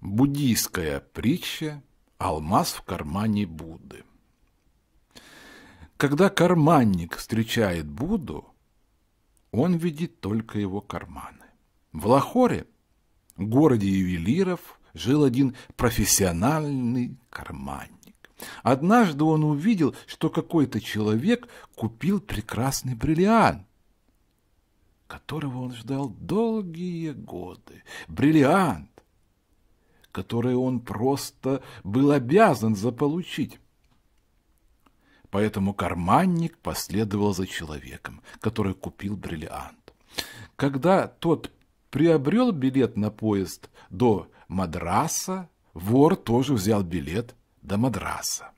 Буддийская притча «Алмаз в кармане Будды». Когда карманник встречает Будду, он видит только его карманы. В Лахоре, городе ювелиров, жил один профессиональный карманник. Однажды он увидел, что какой-то человек купил прекрасный бриллиант которого он ждал долгие годы. Бриллиант, которые он просто был обязан заполучить. Поэтому карманник последовал за человеком, который купил бриллиант. Когда тот приобрел билет на поезд до Мадраса, вор тоже взял билет до Мадраса.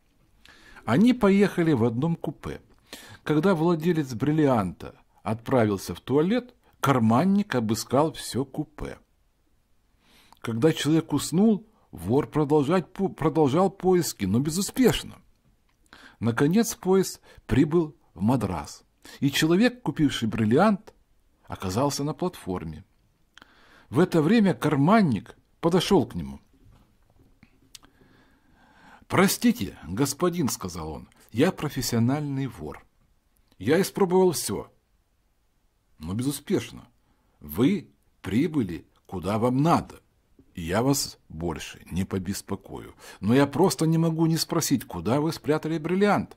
Они поехали в одном купе. Когда владелец бриллианта отправился в туалет, карманник обыскал все купе. Когда человек уснул, вор продолжать, продолжал поиски, но безуспешно. Наконец поезд прибыл в Мадрас, и человек, купивший бриллиант, оказался на платформе. В это время карманник подошел к нему. «Простите, господин», — сказал он, — «я профессиональный вор. Я испробовал все, но безуспешно. Вы прибыли куда вам надо». Я вас больше не побеспокою, но я просто не могу не спросить, куда вы спрятали бриллиант.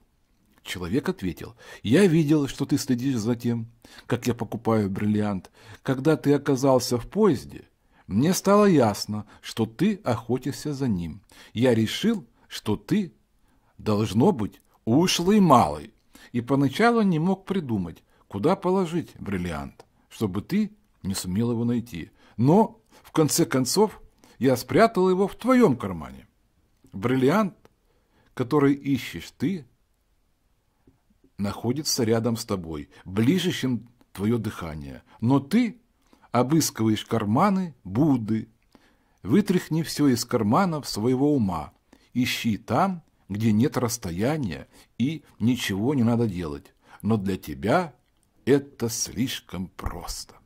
Человек ответил, я видел, что ты следишь за тем, как я покупаю бриллиант. Когда ты оказался в поезде, мне стало ясно, что ты охотишься за ним. Я решил, что ты, должно быть, ушлый малый, и поначалу не мог придумать, куда положить бриллиант, чтобы ты не сумел его найти. Но, в конце концов, я спрятал его в твоем кармане. Бриллиант, который ищешь ты, находится рядом с тобой, ближе, чем твое дыхание. Но ты обыскиваешь карманы Будды. Вытряхни все из карманов своего ума. Ищи там, где нет расстояния и ничего не надо делать. Но для тебя это слишком просто.